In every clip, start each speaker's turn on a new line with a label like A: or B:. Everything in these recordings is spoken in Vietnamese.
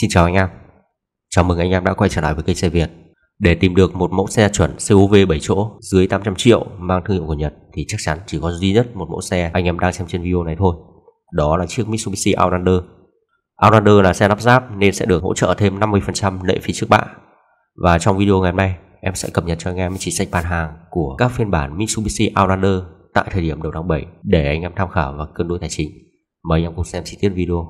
A: Xin chào anh em Chào mừng anh em đã quay trở lại với kênh xe Việt Để tìm được một mẫu xe chuẩn CUV 7 chỗ dưới 800 triệu mang thương hiệu của Nhật thì chắc chắn chỉ có duy nhất một mẫu xe anh em đang xem trên video này thôi Đó là chiếc Mitsubishi Outlander Outlander là xe lắp ráp nên sẽ được hỗ trợ thêm 50% lệ phí trước bạ Và trong video ngày hôm nay em sẽ cập nhật cho anh em chỉ sách bán hàng của các phiên bản Mitsubishi Outlander tại thời điểm đầu tháng 7 để anh em tham khảo và cân đối tài chính. Mời anh em cùng xem chi tiết video.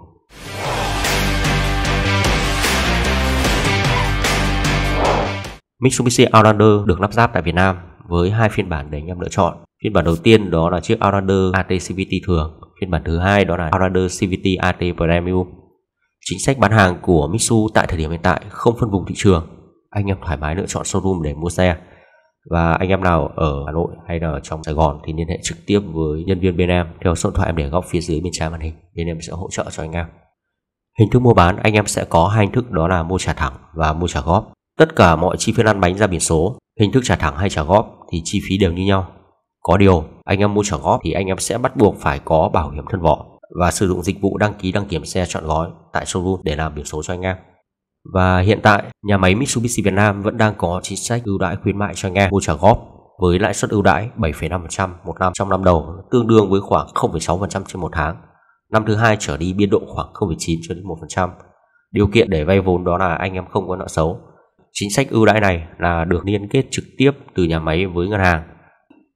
A: Mitsubishi Outlander được lắp ráp tại Việt Nam với hai phiên bản để anh em lựa chọn. Phiên bản đầu tiên đó là chiếc Outlander AT CVT thường, phiên bản thứ hai đó là Outlander CVT AT Premium. Chính sách bán hàng của Mitsu tại thời điểm hiện tại không phân vùng thị trường. Anh em thoải mái lựa chọn showroom để mua xe. Và anh em nào ở Hà Nội hay là ở trong Sài Gòn thì liên hệ trực tiếp với nhân viên bên em theo số điện thoại em để góc phía dưới bên trái màn hình. Bên em sẽ hỗ trợ cho anh em. Hình thức mua bán anh em sẽ có hai hình thức đó là mua trả thẳng và mua trả góp. Tất cả mọi chi phí ăn bánh ra biển số, hình thức trả thẳng hay trả góp thì chi phí đều như nhau. Có điều, anh em mua trả góp thì anh em sẽ bắt buộc phải có bảo hiểm thân vỏ và sử dụng dịch vụ đăng ký đăng kiểm xe chọn gói tại showroom để làm biển số cho anh em. Và hiện tại, nhà máy Mitsubishi Việt Nam vẫn đang có chính sách ưu đãi khuyến mại cho anh em mua trả góp với lãi suất ưu đãi 7,5% một năm trong năm đầu, tương đương với khoảng 0,6% trên một tháng. Năm thứ hai trở đi biên độ khoảng 0,9 cho đến 1%. Điều kiện để vay vốn đó là anh em không có nợ xấu Chính sách ưu đãi này là được liên kết trực tiếp từ nhà máy với ngân hàng.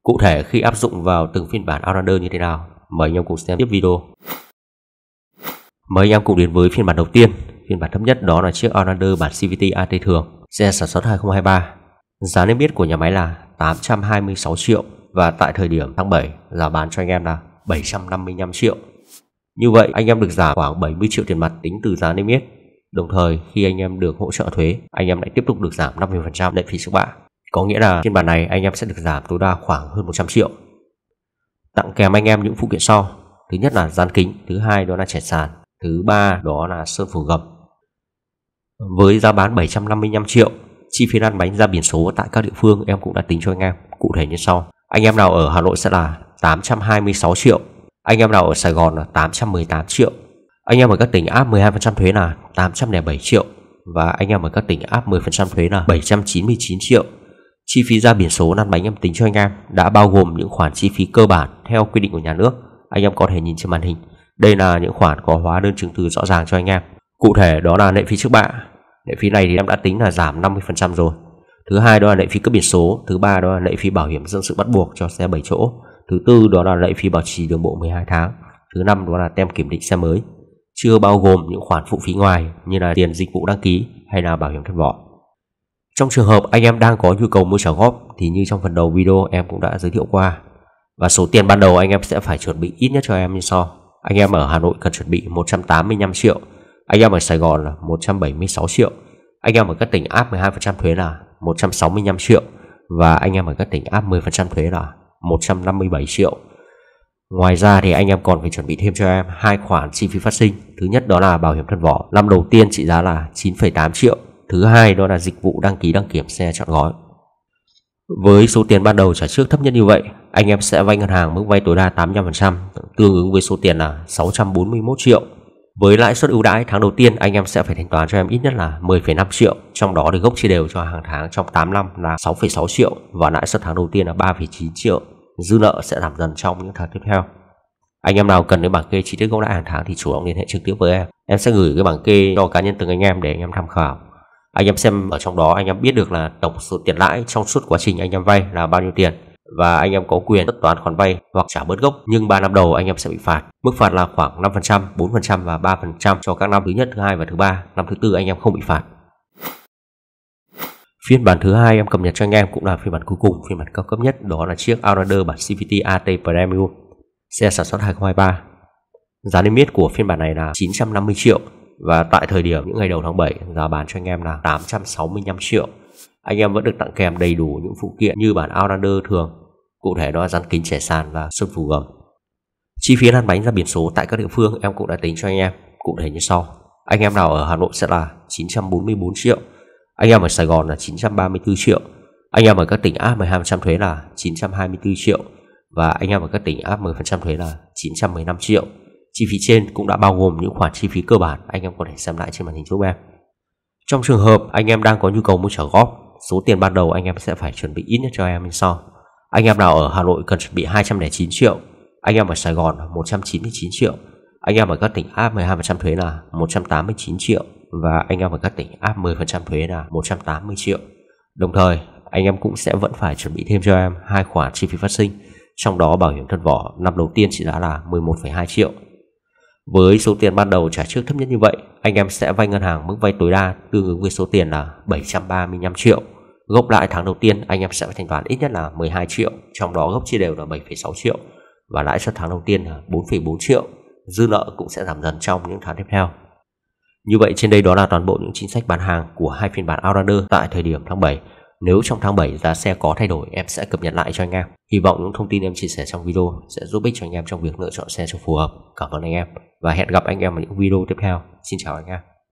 A: Cụ thể khi áp dụng vào từng phiên bản Outlander như thế nào, mời anh em cùng xem tiếp video. Mời anh em cùng đến với phiên bản đầu tiên. Phiên bản thấp nhất đó là chiếc Outlander bản CVT AT thường, xe sản xuất 2023. Giá niêm yết của nhà máy là 826 triệu và tại thời điểm tháng 7 giá bán cho anh em là 755 triệu. Như vậy anh em được giảm khoảng 70 triệu tiền mặt tính từ giá niêm yết Đồng thời khi anh em được hỗ trợ thuế, anh em lại tiếp tục được giảm 50% lệ phí trước bạ. Có nghĩa là trên bản này anh em sẽ được giảm tối đa khoảng hơn 100 triệu. Tặng kèm anh em những phụ kiện sau. Thứ nhất là dán kính, thứ hai đó là chẻ sàn, thứ ba đó là sơn phủ gập. Với giá bán 755 triệu, chi phí lăn bánh ra biển số tại các địa phương em cũng đã tính cho anh em, cụ thể như sau. Anh em nào ở Hà Nội sẽ là 826 triệu, anh em nào ở Sài Gòn là 818 triệu, anh em ở các tỉnh áp 12% thuế là 807 triệu và anh em ở các tỉnh áp 10% thuế là 799 triệu. Chi phí ra biển số năm bánh em tính cho anh em đã bao gồm những khoản chi phí cơ bản theo quy định của nhà nước. Anh em có thể nhìn trên màn hình. Đây là những khoản có hóa đơn chứng từ rõ ràng cho anh em. Cụ thể đó là lệ phí trước bạ. Lệ phí này thì em đã tính là giảm 50% rồi. Thứ hai đó là lệ phí cấp biển số, thứ ba đó là lệ phí bảo hiểm dân sự bắt buộc cho xe 7 chỗ, thứ tư đó là lệ phí bảo trì đường bộ 12 tháng, thứ năm đó là tem kiểm định xe mới, chưa bao gồm những khoản phụ phí ngoài như là tiền dịch vụ đăng ký hay là bảo hiểm thất vọng Trong trường hợp anh em đang có nhu cầu mua trả góp thì như trong phần đầu video em cũng đã giới thiệu qua và số tiền ban đầu anh em sẽ phải chuẩn bị ít nhất cho em như sau. Anh em ở Hà Nội cần chuẩn bị 185 triệu, anh em ở Sài Gòn là 176 triệu, anh em ở các tỉnh áp 12% thuế là 165 triệu và anh em ở các tỉnh áp 10% thuế là 157 triệu. Ngoài ra thì anh em còn phải chuẩn bị thêm cho em hai khoản chi phí phát sinh. Thứ nhất đó là bảo hiểm thân vỏ, năm đầu tiên trị giá là 9,8 triệu. Thứ hai đó là dịch vụ đăng ký đăng kiểm xe chọn gói. Với số tiền ban đầu trả trước thấp nhất như vậy, anh em sẽ vay ngân hàng mức vay tối đa 85%, tương ứng với số tiền là 641 triệu. Với lãi suất ưu đãi tháng đầu tiên, anh em sẽ phải thanh toán cho em ít nhất là 10,5 triệu, trong đó thì gốc chia đều cho hàng tháng trong 8 năm là 6,6 triệu và lãi suất tháng đầu tiên là 3,9 triệu dư nợ sẽ giảm dần trong những tháng tiếp theo anh em nào cần đến bảng kê chi tiết gốc lãi hàng tháng thì chủ động liên hệ trực tiếp với em em sẽ gửi cái bảng kê cho cá nhân từng anh em để anh em tham khảo anh em xem ở trong đó anh em biết được là tổng số tiền lãi trong suốt quá trình anh em vay là bao nhiêu tiền và anh em có quyền tất toán khoản vay hoặc trả bớt gốc nhưng 3 năm đầu anh em sẽ bị phạt. Mức phạt là khoảng 5%, 4% và 3% cho các năm thứ nhất, thứ hai và thứ ba. Năm thứ tư anh em không bị phạt. Phiên bản thứ hai em cập nhật cho anh em cũng là phiên bản cuối cùng, phiên bản cao cấp nhất đó là chiếc Outlander bản CVT AT Premium, xe sản xuất 2023. Giá niêm yết của phiên bản này là 950 triệu và tại thời điểm những ngày đầu tháng 7 giá bán cho anh em là 865 triệu. Anh em vẫn được tặng kèm đầy đủ những phụ kiện như bản Outlander thường, cụ thể đó là rắn kính trẻ sàn và sơn phủ gầm. Chi phí lăn bánh ra biển số tại các địa phương em cũng đã tính cho anh em cụ thể như sau. Anh em nào ở Hà Nội sẽ là 944 triệu, anh em ở Sài Gòn là 934 triệu Anh em ở các tỉnh áp 12% thuế là 924 triệu Và anh em ở các tỉnh áp 10% thuế là 915 triệu Chi phí trên cũng đã bao gồm những khoản chi phí cơ bản anh em có thể xem lại trên màn hình giúp em Trong trường hợp anh em đang có nhu cầu mua trả góp Số tiền ban đầu anh em sẽ phải chuẩn bị ít nhất cho em như sau Anh em nào ở Hà Nội cần chuẩn bị 209 triệu Anh em ở Sài Gòn 199 triệu Anh em ở các tỉnh áp 12% thuế là 189 triệu và anh em ở các tỉnh áp 10% thuế là 180 triệu. Đồng thời, anh em cũng sẽ vẫn phải chuẩn bị thêm cho em hai khoản chi phí phát sinh, trong đó bảo hiểm thân vỏ năm đầu tiên trị giá là 11,2 triệu. Với số tiền ban đầu trả trước thấp nhất như vậy, anh em sẽ vay ngân hàng mức vay tối đa tương ứng với số tiền là 735 triệu. Gốc lại tháng đầu tiên anh em sẽ phải thanh toán ít nhất là 12 triệu, trong đó gốc chia đều là 7,6 triệu và lãi suất tháng đầu tiên là 4,4 triệu. Dư nợ cũng sẽ giảm dần trong những tháng tiếp theo. Như vậy trên đây đó là toàn bộ những chính sách bán hàng của hai phiên bản Outlander tại thời điểm tháng 7. Nếu trong tháng 7 giá xe có thay đổi em sẽ cập nhật lại cho anh em. Hy vọng những thông tin em chia sẻ trong video sẽ giúp ích cho anh em trong việc lựa chọn xe cho phù hợp. Cảm ơn anh em và hẹn gặp anh em ở những video tiếp theo. Xin chào anh em.